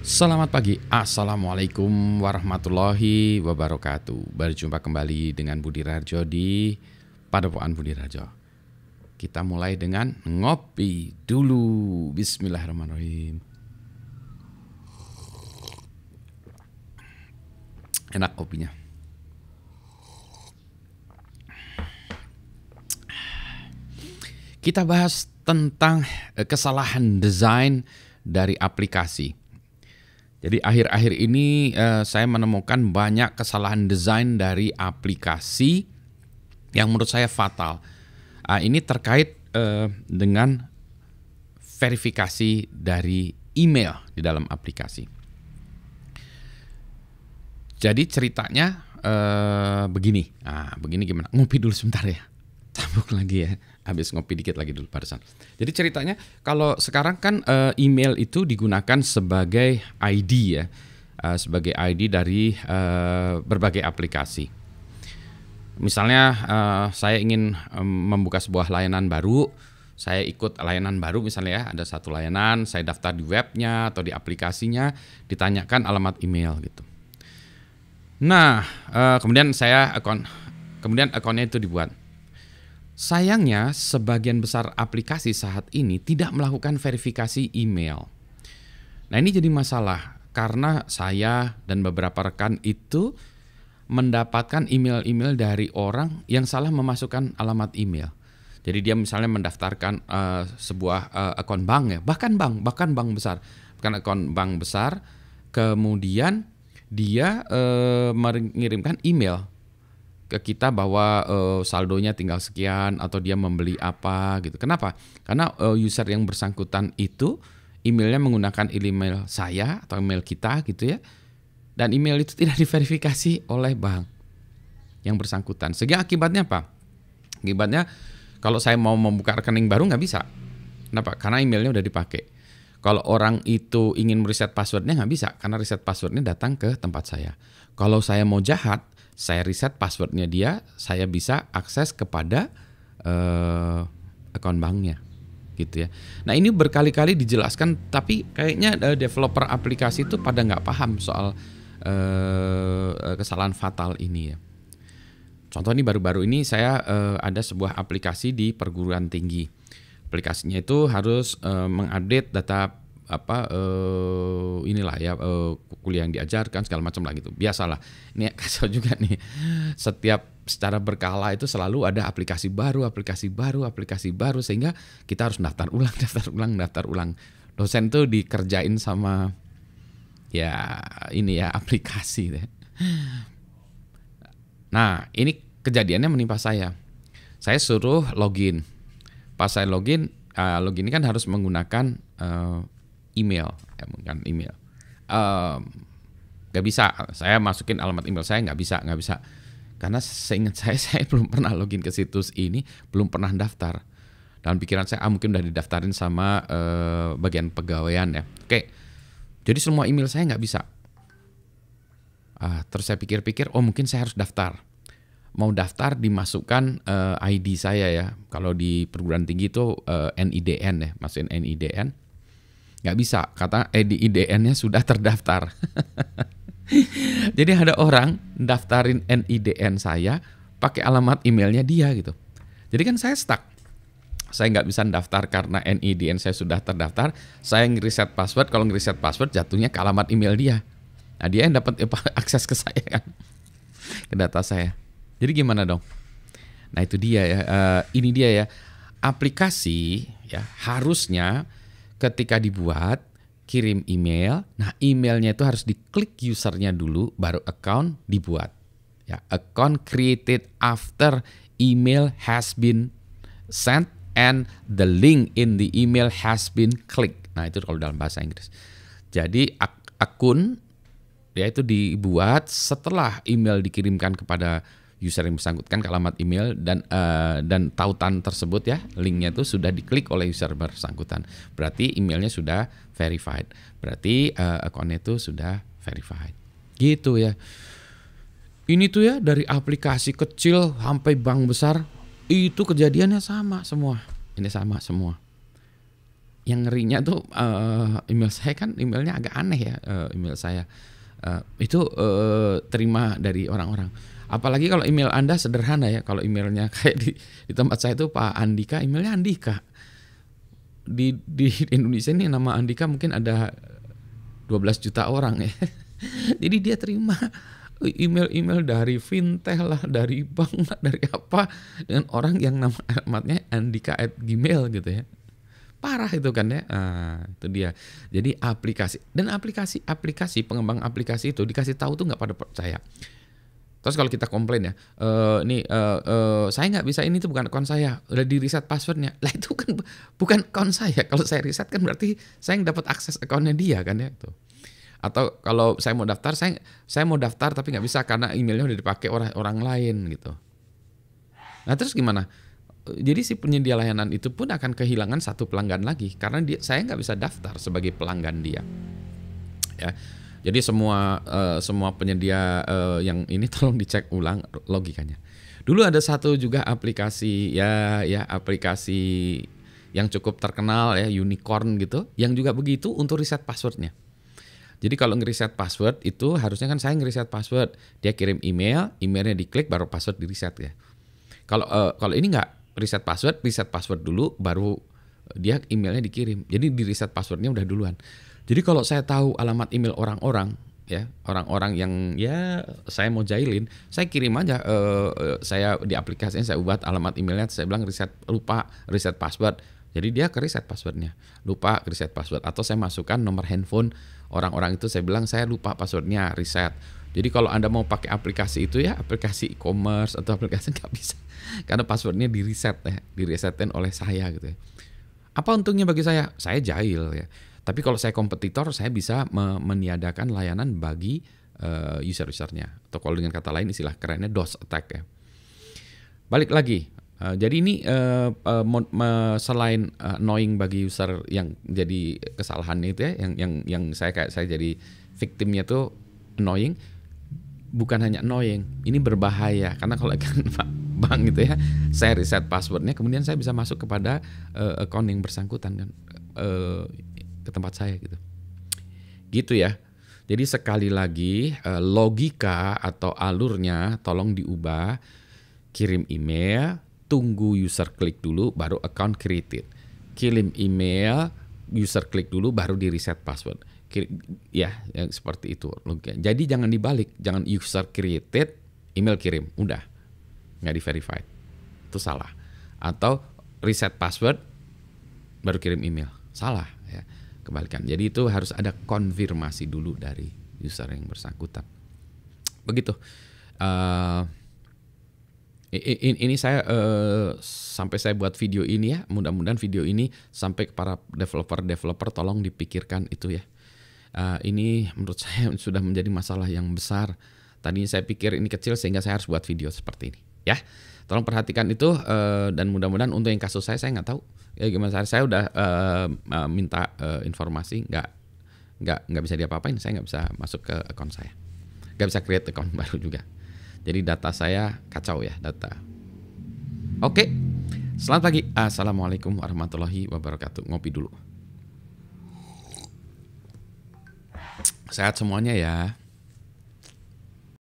Selamat pagi, Assalamualaikum warahmatullahi wabarakatuh Berjumpa kembali dengan Budi Rajo di Padepokan Budi Rajo Kita mulai dengan ngopi dulu Bismillahirrahmanirrahim Enak kopinya Kita bahas tentang eh, kesalahan desain dari aplikasi jadi akhir-akhir ini eh, saya menemukan banyak kesalahan desain dari aplikasi yang menurut saya fatal. Eh, ini terkait eh, dengan verifikasi dari email di dalam aplikasi. Jadi ceritanya eh, begini. nah, begini gimana? Ngopi dulu sebentar ya mabuk lagi ya. Habis ngopi dikit lagi dulu barusan. Jadi ceritanya kalau sekarang kan uh, email itu digunakan sebagai ID ya. Uh, sebagai ID dari uh, berbagai aplikasi. Misalnya uh, saya ingin um, membuka sebuah layanan baru, saya ikut layanan baru misalnya ya, ada satu layanan, saya daftar di webnya atau di aplikasinya, ditanyakan alamat email gitu. Nah, kemudian saya akun kemudian akunnya itu dibuat. Sayangnya, sebagian besar aplikasi saat ini tidak melakukan verifikasi email. Nah, ini jadi masalah karena saya dan beberapa rekan itu mendapatkan email-email dari orang yang salah memasukkan alamat email. Jadi dia misalnya mendaftarkan uh, sebuah uh, eh, akun bank ya, bahkan bank, bahkan bank besar, bukan akun bank besar, kemudian dia uh, mengirimkan email ke kita bahwa uh, saldonya tinggal sekian atau dia membeli apa gitu. Kenapa? Karena uh, user yang bersangkutan itu emailnya menggunakan email saya atau email kita gitu ya. Dan email itu tidak diverifikasi oleh bank yang bersangkutan. Sehingga akibatnya apa? Akibatnya kalau saya mau membuka rekening baru nggak bisa. Kenapa? Karena emailnya udah dipakai. Kalau orang itu ingin meriset passwordnya nggak bisa karena reset passwordnya datang ke tempat saya. Kalau saya mau jahat, saya reset passwordnya dia, saya bisa akses kepada uh, eh, akun banknya gitu ya. Nah ini berkali-kali dijelaskan, tapi kayaknya uh, developer aplikasi itu pada nggak paham soal uh, kesalahan fatal ini ya. Contoh ini baru-baru ini saya uh, ada sebuah aplikasi di perguruan tinggi. Aplikasinya itu harus uh, mengupdate data apa uh, inilah ya uh, kuliah yang diajarkan segala macam lah gitu. Biasalah. Ini kasau juga nih. Setiap secara berkala itu selalu ada aplikasi baru, aplikasi baru, aplikasi baru sehingga kita harus daftar ulang, daftar ulang, daftar ulang. Dosen tuh dikerjain sama ya ini ya aplikasi deh. Nah, ini kejadiannya menimpa saya. Saya suruh login. Pas saya login, uh, login ini kan harus menggunakan uh, email, eh, bukan email um, gak bisa saya masukin alamat email saya nggak bisa nggak bisa karena seingat saya saya belum pernah login ke situs ini belum pernah daftar dalam pikiran saya ah mungkin udah didaftarin sama uh, bagian pegawaian ya oke jadi semua email saya nggak bisa ah, terus saya pikir-pikir oh mungkin saya harus daftar mau daftar dimasukkan uh, eh, ID saya ya kalau di perguruan tinggi itu uh, eh, NIDN ya masukin NIDN nggak bisa kata eh, IDN-nya sudah terdaftar jadi ada orang daftarin NIDN saya pakai alamat emailnya dia gitu jadi kan saya stuck saya nggak bisa daftar karena NIDN saya sudah terdaftar saya ngeriset password kalau ngeriset password jatuhnya ke alamat email dia nah dia yang dapat akses ke saya kan ke data saya jadi gimana dong nah itu dia ya uh, ini dia ya aplikasi ya harusnya ketika dibuat kirim email. Nah, emailnya itu harus diklik usernya dulu, baru account dibuat. Ya, account created after email has been sent and the link in the email has been clicked. Nah, itu kalau dalam bahasa Inggris. Jadi ak akun yaitu dibuat setelah email dikirimkan kepada user yang bersangkutan alamat email dan uh, dan tautan tersebut ya linknya itu sudah diklik oleh user bersangkutan berarti emailnya sudah verified berarti uh, eh, akunnya itu sudah verified gitu ya ini tuh ya dari aplikasi kecil sampai bank besar itu kejadiannya sama semua ini sama semua yang ngerinya tuh uh, email saya kan emailnya agak aneh ya uh, email saya uh, itu uh, terima dari orang-orang Apalagi kalau email Anda sederhana ya, kalau emailnya kayak di, di tempat saya itu Pak Andika, emailnya Andika. Di, di Indonesia ini nama Andika mungkin ada 12 juta orang ya. Jadi dia terima email-email dari fintech lah, dari bank lah, dari apa dengan orang yang nama alamatnya Andika at Gmail gitu ya. Parah itu kan ya. Nah, itu dia. Jadi aplikasi dan aplikasi-aplikasi pengembang aplikasi itu dikasih tahu tuh nggak pada percaya. Terus kalau kita komplain ya, e, eh, nih eh, e, eh, e, saya nggak bisa ini tuh bukan akun saya, udah di reset passwordnya. Lah itu kan bukan akun saya. Kalau saya reset kan berarti saya yang dapat akses akunnya dia kan ya tuh. Atau kalau saya mau daftar, saya saya mau daftar tapi nggak bisa karena emailnya udah dipakai orang orang lain gitu. Nah terus gimana? Jadi si penyedia layanan itu pun akan kehilangan satu pelanggan lagi karena dia saya nggak bisa daftar sebagai pelanggan dia. Ya jadi semua uh, semua penyedia uh, yang ini tolong dicek ulang logikanya. Dulu ada satu juga aplikasi ya ya aplikasi yang cukup terkenal ya unicorn gitu, yang juga begitu untuk riset passwordnya. Jadi kalau ngeriset password itu harusnya kan saya ngeriset password, dia kirim email, emailnya diklik baru password diriset ya. Kalau uh, kalau ini nggak riset password, riset password dulu baru dia emailnya dikirim. Jadi di riset passwordnya udah duluan. Jadi kalau saya tahu alamat email orang-orang, ya orang-orang yang ya saya mau jahilin, saya kirim aja. Uh, saya di aplikasinya saya ubah alamat emailnya. Saya bilang riset lupa riset password. Jadi dia ke reset passwordnya, lupa reset password atau saya masukkan nomor handphone orang-orang itu saya bilang saya lupa passwordnya reset. Jadi kalau anda mau pakai aplikasi itu ya aplikasi e-commerce atau aplikasi nggak bisa karena passwordnya di reset ya, di resetin oleh saya gitu. ya Apa untungnya bagi saya? Saya jahil ya. Tapi kalau saya kompetitor, saya bisa meniadakan layanan bagi uh, eh, user-usernya. Atau kalau dengan kata lain istilah kerennya DOS attack ya. Balik lagi, uh, jadi ini uh, uh, selain uh, annoying bagi user yang jadi kesalahan itu ya, yang yang yang saya kayak saya jadi victimnya tuh annoying. Bukan hanya annoying, ini berbahaya karena kalau kan bank gitu ya, saya reset passwordnya, kemudian saya bisa masuk kepada uh, account yang bersangkutan kan. Uh, ke tempat saya gitu. Gitu ya. Jadi sekali lagi eh, logika atau alurnya tolong diubah. Kirim email, tunggu user klik dulu baru account created. Kirim email, user klik dulu baru di reset password. Ya, ya seperti itu Jadi jangan dibalik, jangan user created, email kirim, udah. Nggak di verified. Itu salah. Atau reset password baru kirim email. Salah kebalikan. Jadi itu harus ada konfirmasi dulu dari user yang bersangkutan. Begitu. Uh, ini saya uh, sampai saya buat video ini ya, mudah-mudahan video ini sampai ke para developer-developer tolong dipikirkan itu ya. Uh, ini menurut saya sudah menjadi masalah yang besar. Tadi saya pikir ini kecil sehingga saya harus buat video seperti ini ya tolong perhatikan itu uh, dan mudah-mudahan untuk yang kasus saya saya nggak tahu ya gimana saya saya udah uh, minta uh, informasi nggak nggak nggak bisa diapa-apain saya nggak bisa masuk ke account saya nggak bisa create account baru juga jadi data saya kacau ya data oke okay. selamat pagi assalamualaikum warahmatullahi wabarakatuh ngopi dulu sehat semuanya ya